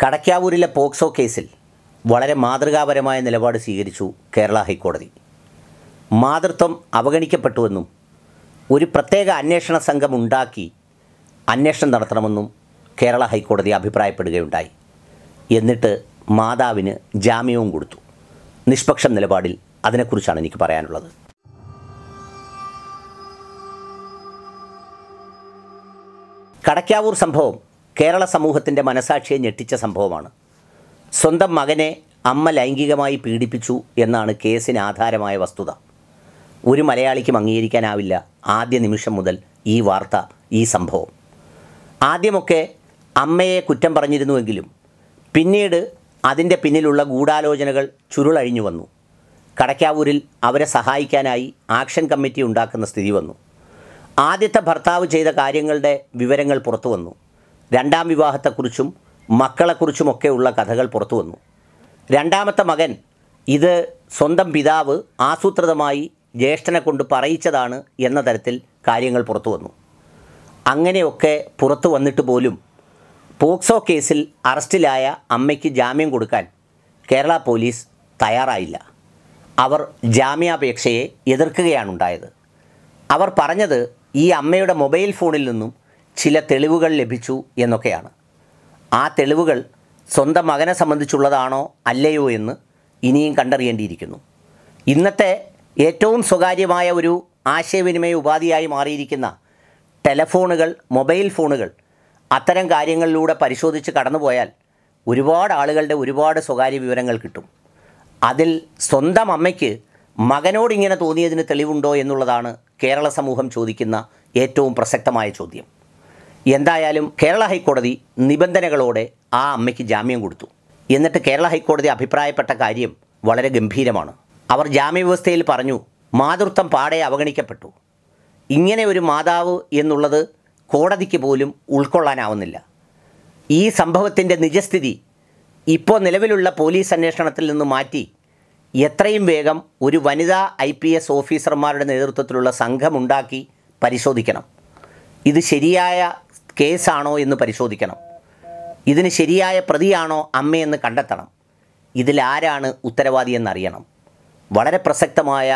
കടക്കാവൂരിലെ POCSO കേസിൽ വളരെ മാതൃകാപരമായ നിലപാട് സ്വീകരിച്ചു കേരള ഹൈക്കോടതി മാതൃത്വം അവഗണിക്കപ്പെട്ടുവെന്നും ഒരു പ്രത്യേക അന്വേഷണ സംഘം ഉണ്ടാക്കി അന്വേഷണം നടത്തണമെന്നും കേരള ഹൈക്കോടതി അഭിപ്രായപ്പെടുകയുണ്ടായി എന്നിട്ട് മാതാവിന് ജാമ്യവും കൊടുത്തു നിഷ്പക്ഷ നിലപാടിൽ അതിനെക്കുറിച്ചാണ് എനിക്ക് പറയാനുള്ളത് കടക്കാവൂർ സംഭവം കേരള സമൂഹത്തിൻ്റെ മനസാക്ഷിയെ ഞെട്ടിച്ച സംഭവമാണ് സ്വന്തം മകനെ അമ്മ ലൈംഗികമായി പീഡിപ്പിച്ചു എന്നാണ് കേസിന് ആധാരമായ വസ്തുത ഒരു മലയാളിക്കും അംഗീകരിക്കാനാവില്ല ആദ്യ നിമിഷം മുതൽ ഈ വാർത്ത ഈ സംഭവം ആദ്യമൊക്കെ അമ്മയെ കുറ്റം പറഞ്ഞിരുന്നുവെങ്കിലും പിന്നീട് അതിൻ്റെ പിന്നിലുള്ള ഗൂഢാലോചനകൾ ചുരുളഴിഞ്ഞു വന്നു കടക്കാവൂരിൽ അവരെ സഹായിക്കാനായി ആക്ഷൻ കമ്മിറ്റി ഉണ്ടാക്കുന്ന സ്ഥിതി വന്നു ആദ്യത്തെ ഭർത്താവ് ചെയ്ത കാര്യങ്ങളുടെ വിവരങ്ങൾ പുറത്തു വന്നു രണ്ടാം വിവാഹത്തെക്കുറിച്ചും ഉള്ള കഥകൾ പുറത്തു വന്നു രണ്ടാമത്തെ മകൻ ഇത് സ്വന്തം പിതാവ് ആസൂത്രിതമായി ജ്യേഷ്ഠനെ കൊണ്ട് പറയിച്ചതാണ് എന്ന തരത്തിൽ കാര്യങ്ങൾ പുറത്തു വന്നു അങ്ങനെയൊക്കെ പുറത്തു വന്നിട്ട് പോലും പോക്സോ കേസിൽ അറസ്റ്റിലായ അമ്മയ്ക്ക് ജാമ്യം കൊടുക്കാൻ കേരള പോലീസ് തയ്യാറായില്ല അവർ ജാമ്യാപേക്ഷയെ എതിർക്കുകയാണുണ്ടായത് അവർ പറഞ്ഞത് ഈ അമ്മയുടെ മൊബൈൽ ഫോണിൽ നിന്നും ചില തെളിവുകൾ ലഭിച്ചു എന്നൊക്കെയാണ് ആ തെളിവുകൾ സ്വന്തം മകനെ സംബന്ധിച്ചുള്ളതാണോ അല്ലയോ എന്ന് ഇനിയും കണ്ടറിയേണ്ടിയിരിക്കുന്നു ഇന്നത്തെ ഏറ്റവും സ്വകാര്യമായ ഒരു ആശയവിനിമയ ഉപാധിയായി മാറിയിരിക്കുന്ന ടെലഫോണുകൾ മൊബൈൽ ഫോണുകൾ അത്തരം കാര്യങ്ങളിലൂടെ പരിശോധിച്ച് കടന്നുപോയാൽ ഒരുപാട് ആളുകളുടെ ഒരുപാട് സ്വകാര്യ വിവരങ്ങൾ കിട്ടും അതിൽ സ്വന്തം അമ്മയ്ക്ക് മകനോട് ഇങ്ങനെ തോന്നിയതിന് തെളിവുണ്ടോ എന്നുള്ളതാണ് കേരള സമൂഹം ചോദിക്കുന്ന ഏറ്റവും പ്രസക്തമായ ചോദ്യം എന്തായാലും കേരള ഹൈക്കോടതി നിബന്ധനകളോടെ ആ അമ്മയ്ക്ക് ജാമ്യം കൊടുത്തു എന്നിട്ട് കേരള ഹൈക്കോടതി അഭിപ്രായപ്പെട്ട കാര്യം വളരെ ഗംഭീരമാണ് അവർ ജാമ്യവ്യവസ്ഥയിൽ പറഞ്ഞു മാതൃത്വം പാടെ അവഗണിക്കപ്പെട്ടു ഇങ്ങനെ ഒരു മാതാവ് എന്നുള്ളത് കോടതിക്ക് പോലും ഉൾക്കൊള്ളാനാവുന്നില്ല ഈ സംഭവത്തിൻ്റെ നിജസ്ഥിതി ഇപ്പോൾ നിലവിലുള്ള പോലീസ് അന്വേഷണത്തിൽ നിന്ന് മാറ്റി എത്രയും വേഗം ഒരു വനിതാ ഐ പി എസ് ഓഫീസർമാരുടെ നേതൃത്വത്തിലുള്ള സംഘമുണ്ടാക്കി പരിശോധിക്കണം ഇത് ശരിയായ കേസാണോ എന്ന് പരിശോധിക്കണം ഇതിന് ശരിയായ പ്രതിയാണോ അമ്മയെന്ന് കണ്ടെത്തണം ഇതിലാരാണ് അറിയണം വളരെ പ്രസക്തമായ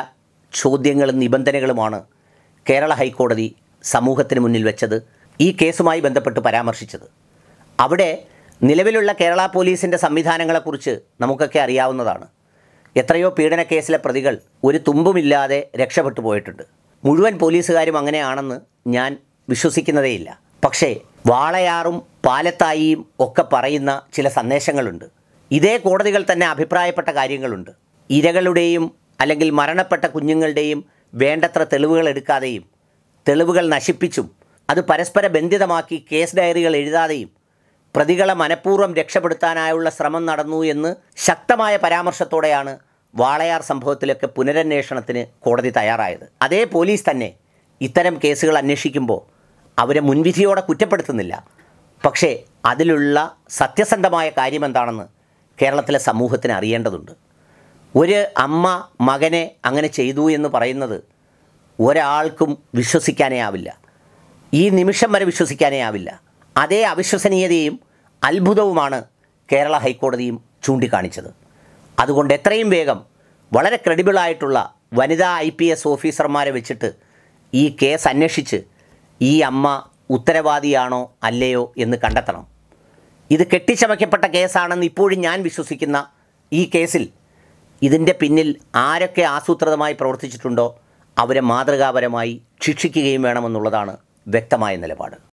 ചോദ്യങ്ങളും നിബന്ധനകളുമാണ് കേരള ഹൈക്കോടതി സമൂഹത്തിന് മുന്നിൽ വെച്ചത് ഈ കേസുമായി ബന്ധപ്പെട്ട് പരാമർശിച്ചത് അവിടെ നിലവിലുള്ള കേരള പോലീസിൻ്റെ സംവിധാനങ്ങളെക്കുറിച്ച് നമുക്കൊക്കെ അറിയാവുന്നതാണ് എത്രയോ പീഡന കേസിലെ പ്രതികൾ ഒരു തുമ്പുമില്ലാതെ രക്ഷപ്പെട്ടു പോയിട്ടുണ്ട് മുഴുവൻ പോലീസുകാരും അങ്ങനെയാണെന്ന് ഞാൻ വിശ്വസിക്കുന്നതേയില്ല പക്ഷേ വാളയാറും പാലത്തായിയും ഒക്കെ പറയുന്ന ചില സന്ദേശങ്ങളുണ്ട് ഇതേ കോടതികൾ തന്നെ അഭിപ്രായപ്പെട്ട കാര്യങ്ങളുണ്ട് ഇരകളുടെയും അല്ലെങ്കിൽ മരണപ്പെട്ട കുഞ്ഞുങ്ങളുടെയും വേണ്ടത്ര തെളിവുകൾ എടുക്കാതെയും തെളിവുകൾ നശിപ്പിച്ചും അത് പരസ്പര ബന്ധിതമാക്കി കേസ് ഡയറികൾ എഴുതാതെയും പ്രതികളെ മനഃപൂർവ്വം രക്ഷപ്പെടുത്താനായുള്ള ശ്രമം നടന്നു എന്ന് ശക്തമായ പരാമർശത്തോടെയാണ് വാളയാർ സംഭവത്തിലൊക്കെ പുനരന്വേഷണത്തിന് കോടതി തയ്യാറായത് അതേ പോലീസ് തന്നെ ഇത്തരം കേസുകൾ അന്വേഷിക്കുമ്പോൾ അവരെ മുൻവിധിയോടെ കുറ്റപ്പെടുത്തുന്നില്ല പക്ഷേ അതിലുള്ള സത്യസന്ധമായ കാര്യം എന്താണെന്ന് കേരളത്തിലെ സമൂഹത്തിന് അറിയേണ്ടതുണ്ട് ഒരു അമ്മ മകനെ അങ്ങനെ ചെയ്തു എന്ന് പറയുന്നത് ഒരാൾക്കും വിശ്വസിക്കാനേ ആവില്ല ഈ നിമിഷം വരെ വിശ്വസിക്കാനേ ആവില്ല അതേ അവിശ്വസനീയതയും അത്ഭുതവുമാണ് കേരള ഹൈക്കോടതിയും ചൂണ്ടിക്കാണിച്ചത് അതുകൊണ്ട് എത്രയും വേഗം വളരെ ക്രെഡിബിളായിട്ടുള്ള വനിതാ ഐ പി എസ് ഓഫീസർമാരെ വെച്ചിട്ട് ഈ കേസ് അന്വേഷിച്ച് ഈ അമ്മ ഉത്തരവാദിയാണോ അല്ലയോ എന്ന് കണ്ടെത്തണം ഇത് കെട്ടിച്ചമയ്ക്കപ്പെട്ട കേസാണെന്ന് ഇപ്പോഴും ഞാൻ വിശ്വസിക്കുന്ന ഈ കേസിൽ ഇതിൻ്റെ പിന്നിൽ ആരൊക്കെ ആസൂത്രിതമായി പ്രവർത്തിച്ചിട്ടുണ്ടോ അവരെ മാതൃകാപരമായി ശിക്ഷിക്കുകയും വേണമെന്നുള്ളതാണ് വ്യക്തമായ നിലപാട്